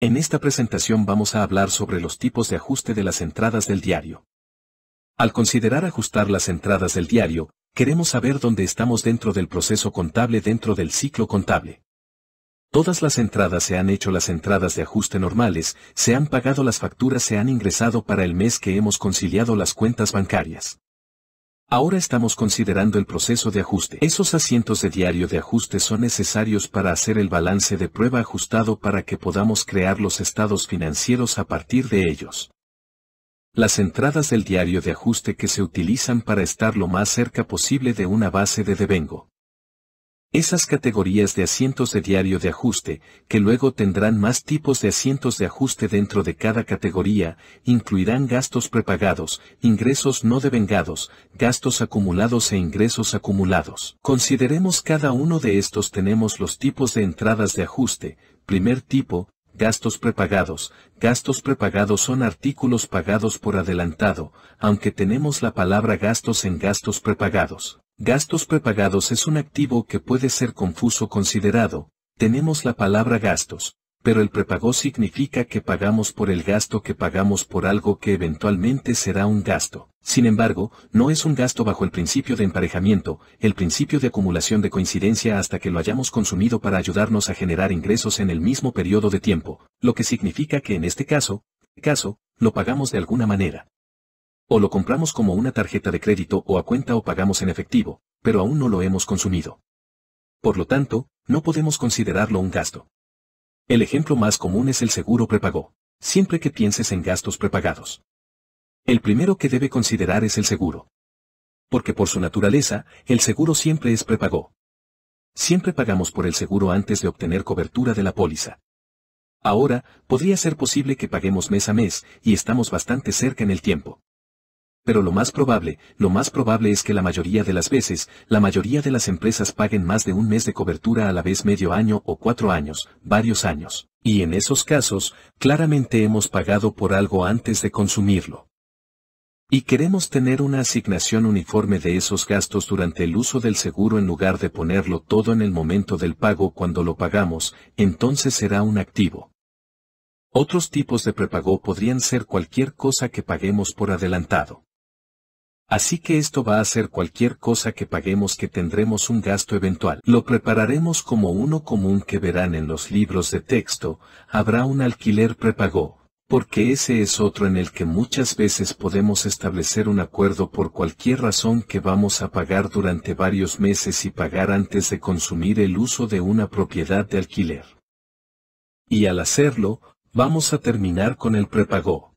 En esta presentación vamos a hablar sobre los tipos de ajuste de las entradas del diario. Al considerar ajustar las entradas del diario, queremos saber dónde estamos dentro del proceso contable dentro del ciclo contable. Todas las entradas se han hecho las entradas de ajuste normales, se han pagado las facturas, se han ingresado para el mes que hemos conciliado las cuentas bancarias. Ahora estamos considerando el proceso de ajuste. Esos asientos de diario de ajuste son necesarios para hacer el balance de prueba ajustado para que podamos crear los estados financieros a partir de ellos. Las entradas del diario de ajuste que se utilizan para estar lo más cerca posible de una base de devengo. Esas categorías de asientos de diario de ajuste, que luego tendrán más tipos de asientos de ajuste dentro de cada categoría, incluirán gastos prepagados, ingresos no devengados, gastos acumulados e ingresos acumulados. Consideremos cada uno de estos tenemos los tipos de entradas de ajuste, primer tipo, gastos prepagados. Gastos prepagados son artículos pagados por adelantado, aunque tenemos la palabra gastos en gastos prepagados. Gastos prepagados es un activo que puede ser confuso considerado. Tenemos la palabra gastos, pero el prepago significa que pagamos por el gasto que pagamos por algo que eventualmente será un gasto. Sin embargo, no es un gasto bajo el principio de emparejamiento, el principio de acumulación de coincidencia hasta que lo hayamos consumido para ayudarnos a generar ingresos en el mismo periodo de tiempo, lo que significa que en este caso, caso, lo pagamos de alguna manera. O lo compramos como una tarjeta de crédito o a cuenta o pagamos en efectivo, pero aún no lo hemos consumido. Por lo tanto, no podemos considerarlo un gasto. El ejemplo más común es el seguro prepagó, Siempre que pienses en gastos prepagados. El primero que debe considerar es el seguro. Porque por su naturaleza, el seguro siempre es prepagó. Siempre pagamos por el seguro antes de obtener cobertura de la póliza. Ahora, podría ser posible que paguemos mes a mes, y estamos bastante cerca en el tiempo pero lo más probable, lo más probable es que la mayoría de las veces, la mayoría de las empresas paguen más de un mes de cobertura a la vez medio año o cuatro años, varios años. Y en esos casos, claramente hemos pagado por algo antes de consumirlo. Y queremos tener una asignación uniforme de esos gastos durante el uso del seguro en lugar de ponerlo todo en el momento del pago cuando lo pagamos, entonces será un activo. Otros tipos de prepago podrían ser cualquier cosa que paguemos por adelantado. Así que esto va a ser cualquier cosa que paguemos que tendremos un gasto eventual. Lo prepararemos como uno común que verán en los libros de texto, habrá un alquiler prepago, porque ese es otro en el que muchas veces podemos establecer un acuerdo por cualquier razón que vamos a pagar durante varios meses y pagar antes de consumir el uso de una propiedad de alquiler. Y al hacerlo, vamos a terminar con el prepago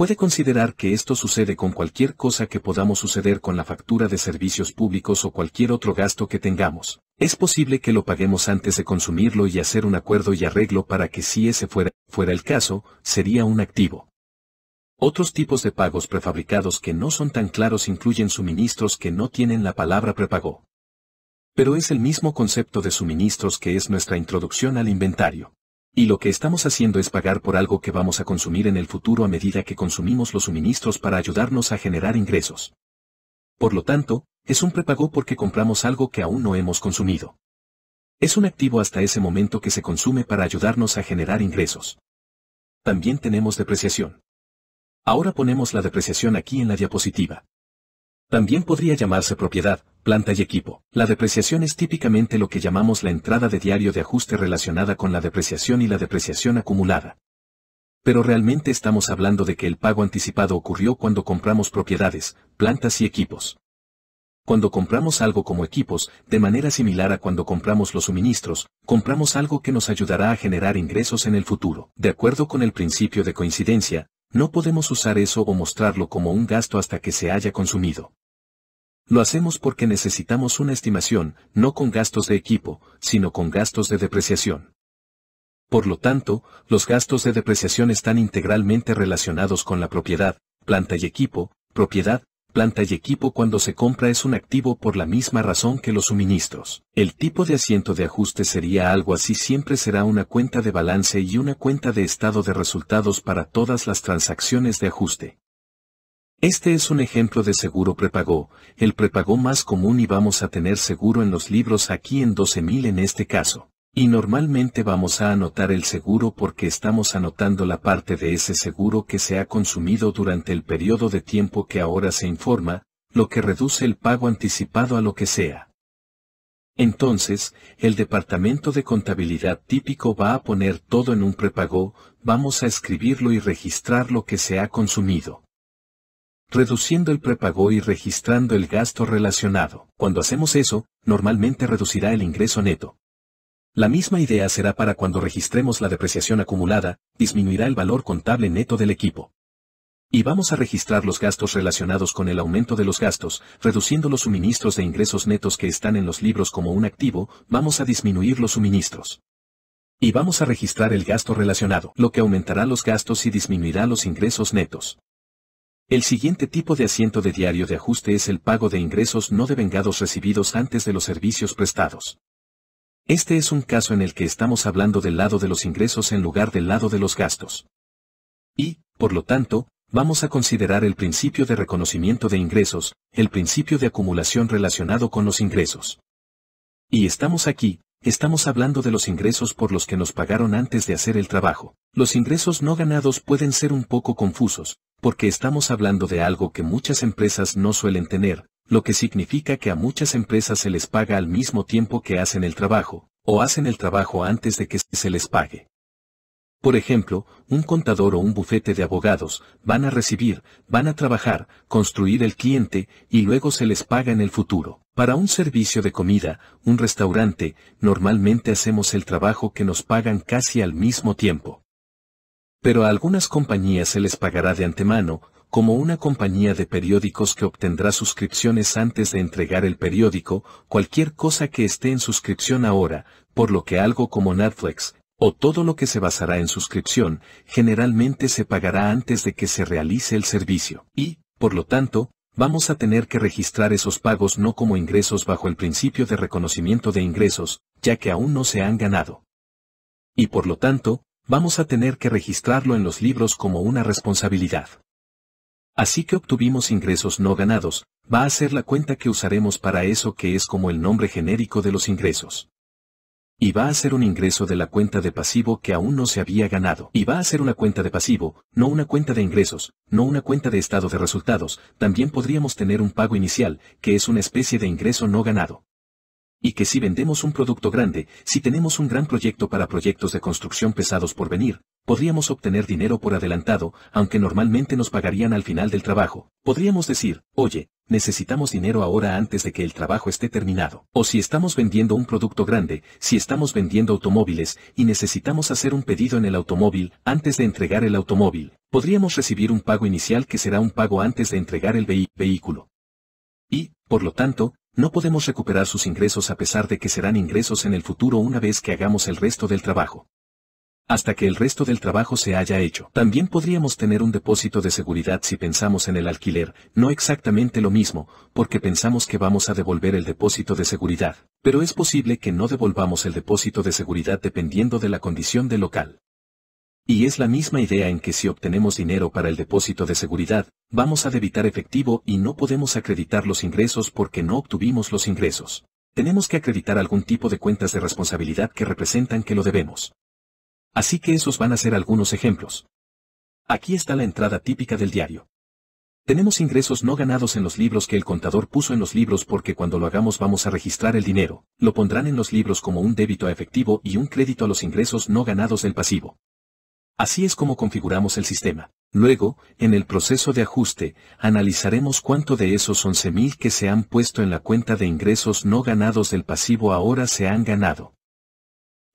puede considerar que esto sucede con cualquier cosa que podamos suceder con la factura de servicios públicos o cualquier otro gasto que tengamos. Es posible que lo paguemos antes de consumirlo y hacer un acuerdo y arreglo para que si ese fuera, fuera el caso, sería un activo. Otros tipos de pagos prefabricados que no son tan claros incluyen suministros que no tienen la palabra prepago. Pero es el mismo concepto de suministros que es nuestra introducción al inventario. Y lo que estamos haciendo es pagar por algo que vamos a consumir en el futuro a medida que consumimos los suministros para ayudarnos a generar ingresos. Por lo tanto, es un prepago porque compramos algo que aún no hemos consumido. Es un activo hasta ese momento que se consume para ayudarnos a generar ingresos. También tenemos depreciación. Ahora ponemos la depreciación aquí en la diapositiva. También podría llamarse propiedad, planta y equipo. La depreciación es típicamente lo que llamamos la entrada de diario de ajuste relacionada con la depreciación y la depreciación acumulada. Pero realmente estamos hablando de que el pago anticipado ocurrió cuando compramos propiedades, plantas y equipos. Cuando compramos algo como equipos, de manera similar a cuando compramos los suministros, compramos algo que nos ayudará a generar ingresos en el futuro. De acuerdo con el principio de coincidencia, no podemos usar eso o mostrarlo como un gasto hasta que se haya consumido. Lo hacemos porque necesitamos una estimación, no con gastos de equipo, sino con gastos de depreciación. Por lo tanto, los gastos de depreciación están integralmente relacionados con la propiedad, planta y equipo, propiedad, planta y equipo cuando se compra es un activo por la misma razón que los suministros. El tipo de asiento de ajuste sería algo así siempre será una cuenta de balance y una cuenta de estado de resultados para todas las transacciones de ajuste. Este es un ejemplo de seguro prepagó, el prepagó más común y vamos a tener seguro en los libros aquí en 12.000 en este caso. Y normalmente vamos a anotar el seguro porque estamos anotando la parte de ese seguro que se ha consumido durante el periodo de tiempo que ahora se informa, lo que reduce el pago anticipado a lo que sea. Entonces, el departamento de contabilidad típico va a poner todo en un prepagó, vamos a escribirlo y registrar lo que se ha consumido reduciendo el prepago y registrando el gasto relacionado. Cuando hacemos eso, normalmente reducirá el ingreso neto. La misma idea será para cuando registremos la depreciación acumulada, disminuirá el valor contable neto del equipo. Y vamos a registrar los gastos relacionados con el aumento de los gastos, reduciendo los suministros de ingresos netos que están en los libros como un activo, vamos a disminuir los suministros. Y vamos a registrar el gasto relacionado, lo que aumentará los gastos y disminuirá los ingresos netos. El siguiente tipo de asiento de diario de ajuste es el pago de ingresos no devengados recibidos antes de los servicios prestados. Este es un caso en el que estamos hablando del lado de los ingresos en lugar del lado de los gastos. Y, por lo tanto, vamos a considerar el principio de reconocimiento de ingresos, el principio de acumulación relacionado con los ingresos. Y estamos aquí, Estamos hablando de los ingresos por los que nos pagaron antes de hacer el trabajo. Los ingresos no ganados pueden ser un poco confusos, porque estamos hablando de algo que muchas empresas no suelen tener, lo que significa que a muchas empresas se les paga al mismo tiempo que hacen el trabajo, o hacen el trabajo antes de que se les pague. Por ejemplo, un contador o un bufete de abogados, van a recibir, van a trabajar, construir el cliente, y luego se les paga en el futuro. Para un servicio de comida, un restaurante, normalmente hacemos el trabajo que nos pagan casi al mismo tiempo. Pero a algunas compañías se les pagará de antemano, como una compañía de periódicos que obtendrá suscripciones antes de entregar el periódico, cualquier cosa que esté en suscripción ahora, por lo que algo como Netflix, o todo lo que se basará en suscripción, generalmente se pagará antes de que se realice el servicio. Y, por lo tanto, vamos a tener que registrar esos pagos no como ingresos bajo el principio de reconocimiento de ingresos, ya que aún no se han ganado. Y por lo tanto, vamos a tener que registrarlo en los libros como una responsabilidad. Así que obtuvimos ingresos no ganados, va a ser la cuenta que usaremos para eso que es como el nombre genérico de los ingresos y va a ser un ingreso de la cuenta de pasivo que aún no se había ganado. Y va a ser una cuenta de pasivo, no una cuenta de ingresos, no una cuenta de estado de resultados, también podríamos tener un pago inicial, que es una especie de ingreso no ganado. Y que si vendemos un producto grande, si tenemos un gran proyecto para proyectos de construcción pesados por venir, podríamos obtener dinero por adelantado, aunque normalmente nos pagarían al final del trabajo. Podríamos decir, oye, necesitamos dinero ahora antes de que el trabajo esté terminado. O si estamos vendiendo un producto grande, si estamos vendiendo automóviles, y necesitamos hacer un pedido en el automóvil antes de entregar el automóvil, podríamos recibir un pago inicial que será un pago antes de entregar el vehículo. Y, por lo tanto, no podemos recuperar sus ingresos a pesar de que serán ingresos en el futuro una vez que hagamos el resto del trabajo hasta que el resto del trabajo se haya hecho. También podríamos tener un depósito de seguridad si pensamos en el alquiler, no exactamente lo mismo, porque pensamos que vamos a devolver el depósito de seguridad, pero es posible que no devolvamos el depósito de seguridad dependiendo de la condición del local. Y es la misma idea en que si obtenemos dinero para el depósito de seguridad, vamos a debitar efectivo y no podemos acreditar los ingresos porque no obtuvimos los ingresos. Tenemos que acreditar algún tipo de cuentas de responsabilidad que representan que lo debemos. Así que esos van a ser algunos ejemplos. Aquí está la entrada típica del diario. Tenemos ingresos no ganados en los libros que el contador puso en los libros porque cuando lo hagamos vamos a registrar el dinero, lo pondrán en los libros como un débito a efectivo y un crédito a los ingresos no ganados del pasivo. Así es como configuramos el sistema. Luego, en el proceso de ajuste, analizaremos cuánto de esos 11.000 que se han puesto en la cuenta de ingresos no ganados del pasivo ahora se han ganado.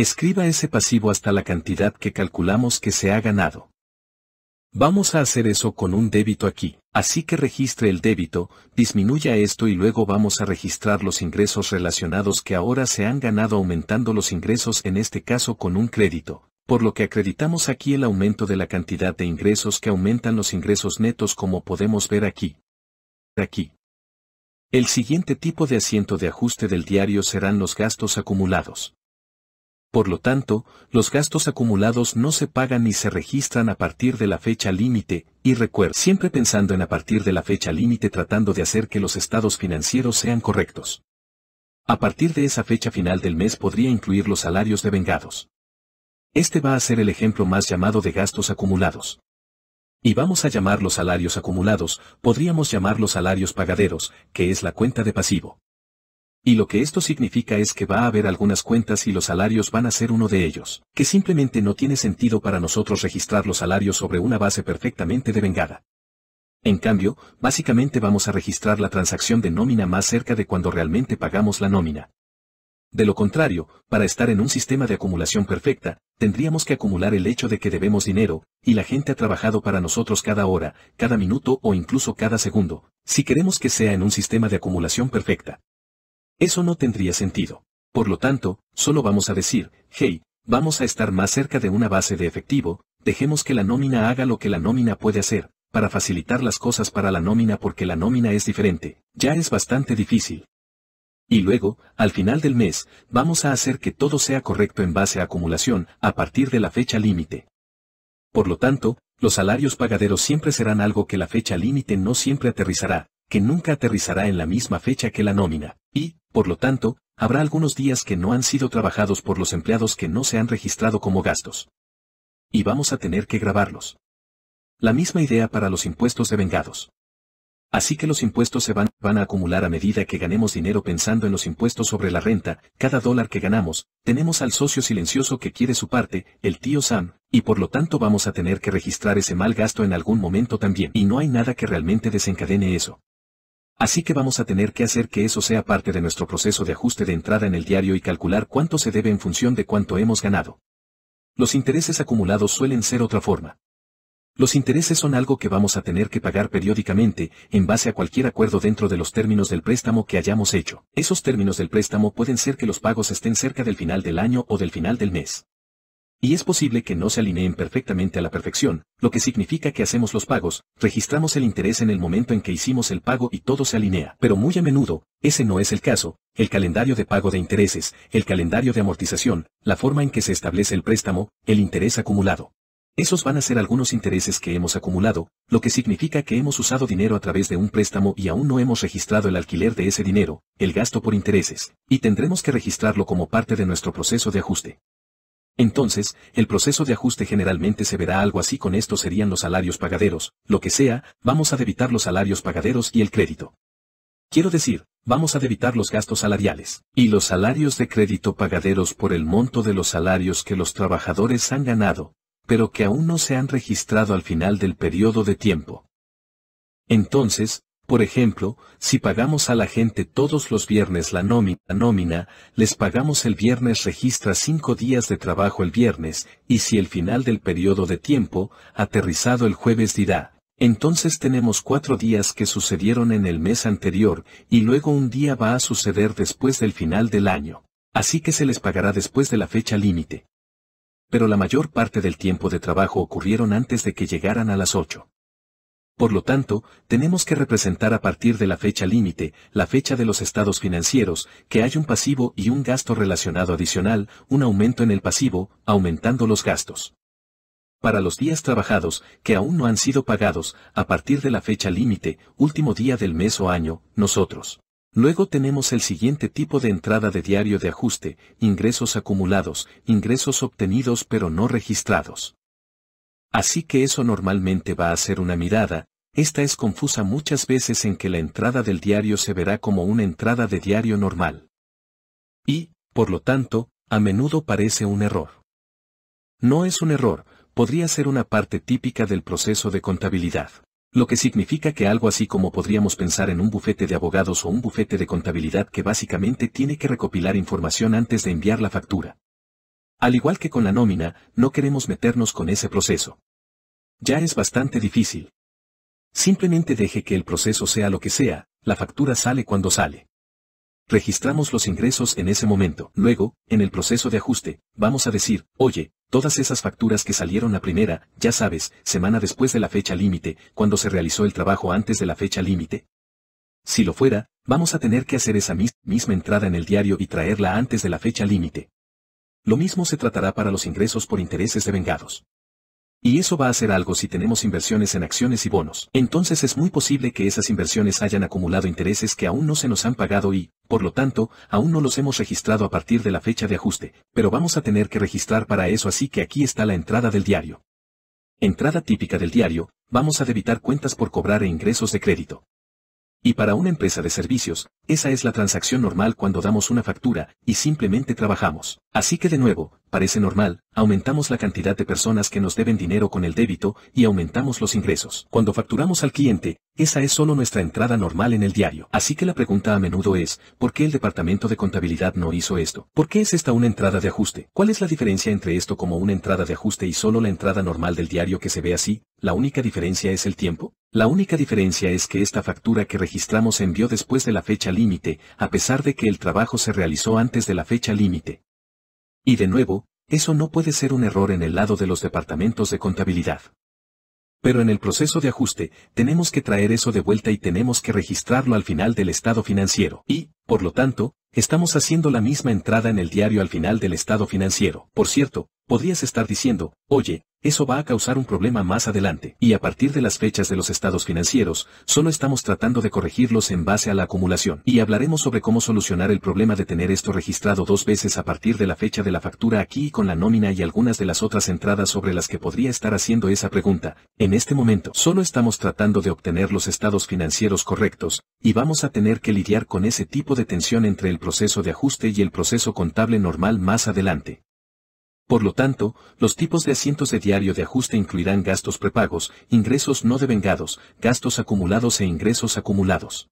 Escriba ese pasivo hasta la cantidad que calculamos que se ha ganado. Vamos a hacer eso con un débito aquí, así que registre el débito, disminuya esto y luego vamos a registrar los ingresos relacionados que ahora se han ganado aumentando los ingresos en este caso con un crédito, por lo que acreditamos aquí el aumento de la cantidad de ingresos que aumentan los ingresos netos como podemos ver aquí. Aquí. El siguiente tipo de asiento de ajuste del diario serán los gastos acumulados. Por lo tanto, los gastos acumulados no se pagan ni se registran a partir de la fecha límite, y recuerda, siempre pensando en a partir de la fecha límite tratando de hacer que los estados financieros sean correctos. A partir de esa fecha final del mes podría incluir los salarios de vengados. Este va a ser el ejemplo más llamado de gastos acumulados. Y vamos a llamar los salarios acumulados, podríamos llamar los salarios pagaderos, que es la cuenta de pasivo. Y lo que esto significa es que va a haber algunas cuentas y los salarios van a ser uno de ellos, que simplemente no tiene sentido para nosotros registrar los salarios sobre una base perfectamente devengada. En cambio, básicamente vamos a registrar la transacción de nómina más cerca de cuando realmente pagamos la nómina. De lo contrario, para estar en un sistema de acumulación perfecta, tendríamos que acumular el hecho de que debemos dinero, y la gente ha trabajado para nosotros cada hora, cada minuto o incluso cada segundo, si queremos que sea en un sistema de acumulación perfecta. Eso no tendría sentido. Por lo tanto, solo vamos a decir, hey, vamos a estar más cerca de una base de efectivo, dejemos que la nómina haga lo que la nómina puede hacer, para facilitar las cosas para la nómina porque la nómina es diferente, ya es bastante difícil. Y luego, al final del mes, vamos a hacer que todo sea correcto en base a acumulación, a partir de la fecha límite. Por lo tanto, los salarios pagaderos siempre serán algo que la fecha límite no siempre aterrizará, que nunca aterrizará en la misma fecha que la nómina, y, por lo tanto, habrá algunos días que no han sido trabajados por los empleados que no se han registrado como gastos. Y vamos a tener que grabarlos. La misma idea para los impuestos de vengados. Así que los impuestos se van, van a acumular a medida que ganemos dinero pensando en los impuestos sobre la renta, cada dólar que ganamos, tenemos al socio silencioso que quiere su parte, el tío Sam, y por lo tanto vamos a tener que registrar ese mal gasto en algún momento también. Y no hay nada que realmente desencadene eso. Así que vamos a tener que hacer que eso sea parte de nuestro proceso de ajuste de entrada en el diario y calcular cuánto se debe en función de cuánto hemos ganado. Los intereses acumulados suelen ser otra forma. Los intereses son algo que vamos a tener que pagar periódicamente, en base a cualquier acuerdo dentro de los términos del préstamo que hayamos hecho. Esos términos del préstamo pueden ser que los pagos estén cerca del final del año o del final del mes y es posible que no se alineen perfectamente a la perfección, lo que significa que hacemos los pagos, registramos el interés en el momento en que hicimos el pago y todo se alinea. Pero muy a menudo, ese no es el caso, el calendario de pago de intereses, el calendario de amortización, la forma en que se establece el préstamo, el interés acumulado. Esos van a ser algunos intereses que hemos acumulado, lo que significa que hemos usado dinero a través de un préstamo y aún no hemos registrado el alquiler de ese dinero, el gasto por intereses, y tendremos que registrarlo como parte de nuestro proceso de ajuste. Entonces, el proceso de ajuste generalmente se verá algo así con esto serían los salarios pagaderos, lo que sea, vamos a debitar los salarios pagaderos y el crédito. Quiero decir, vamos a debitar los gastos salariales y los salarios de crédito pagaderos por el monto de los salarios que los trabajadores han ganado, pero que aún no se han registrado al final del periodo de tiempo. Entonces, por ejemplo, si pagamos a la gente todos los viernes la nómina, nómina, les pagamos el viernes registra cinco días de trabajo el viernes, y si el final del periodo de tiempo, aterrizado el jueves dirá, entonces tenemos cuatro días que sucedieron en el mes anterior, y luego un día va a suceder después del final del año. Así que se les pagará después de la fecha límite. Pero la mayor parte del tiempo de trabajo ocurrieron antes de que llegaran a las ocho. Por lo tanto, tenemos que representar a partir de la fecha límite, la fecha de los estados financieros, que hay un pasivo y un gasto relacionado adicional, un aumento en el pasivo, aumentando los gastos. Para los días trabajados, que aún no han sido pagados, a partir de la fecha límite, último día del mes o año, nosotros. Luego tenemos el siguiente tipo de entrada de diario de ajuste, ingresos acumulados, ingresos obtenidos pero no registrados. Así que eso normalmente va a ser una mirada, esta es confusa muchas veces en que la entrada del diario se verá como una entrada de diario normal. Y, por lo tanto, a menudo parece un error. No es un error, podría ser una parte típica del proceso de contabilidad. Lo que significa que algo así como podríamos pensar en un bufete de abogados o un bufete de contabilidad que básicamente tiene que recopilar información antes de enviar la factura. Al igual que con la nómina, no queremos meternos con ese proceso. Ya es bastante difícil. Simplemente deje que el proceso sea lo que sea, la factura sale cuando sale. Registramos los ingresos en ese momento. Luego, en el proceso de ajuste, vamos a decir, oye, todas esas facturas que salieron la primera, ya sabes, semana después de la fecha límite, cuando se realizó el trabajo antes de la fecha límite. Si lo fuera, vamos a tener que hacer esa misma entrada en el diario y traerla antes de la fecha límite. Lo mismo se tratará para los ingresos por intereses de vengados. Y eso va a ser algo si tenemos inversiones en acciones y bonos. Entonces es muy posible que esas inversiones hayan acumulado intereses que aún no se nos han pagado y, por lo tanto, aún no los hemos registrado a partir de la fecha de ajuste, pero vamos a tener que registrar para eso así que aquí está la entrada del diario. Entrada típica del diario, vamos a debitar cuentas por cobrar e ingresos de crédito. Y para una empresa de servicios, esa es la transacción normal cuando damos una factura, y simplemente trabajamos. Así que de nuevo, parece normal, aumentamos la cantidad de personas que nos deben dinero con el débito, y aumentamos los ingresos. Cuando facturamos al cliente, esa es solo nuestra entrada normal en el diario. Así que la pregunta a menudo es, ¿por qué el departamento de contabilidad no hizo esto? ¿Por qué es esta una entrada de ajuste? ¿Cuál es la diferencia entre esto como una entrada de ajuste y solo la entrada normal del diario que se ve así? ¿La única diferencia es el tiempo? La única diferencia es que esta factura que registramos envió después de la fecha límite, a pesar de que el trabajo se realizó antes de la fecha límite. Y de nuevo, eso no puede ser un error en el lado de los departamentos de contabilidad. Pero en el proceso de ajuste, tenemos que traer eso de vuelta y tenemos que registrarlo al final del estado financiero. Y, por lo tanto, estamos haciendo la misma entrada en el diario al final del estado financiero. Por cierto, podrías estar diciendo, oye, eso va a causar un problema más adelante, y a partir de las fechas de los estados financieros, solo estamos tratando de corregirlos en base a la acumulación, y hablaremos sobre cómo solucionar el problema de tener esto registrado dos veces a partir de la fecha de la factura aquí y con la nómina y algunas de las otras entradas sobre las que podría estar haciendo esa pregunta. En este momento, solo estamos tratando de obtener los estados financieros correctos, y vamos a tener que lidiar con ese tipo de tensión entre el proceso de ajuste y el proceso contable normal más adelante. Por lo tanto, los tipos de asientos de diario de ajuste incluirán gastos prepagos, ingresos no devengados, gastos acumulados e ingresos acumulados.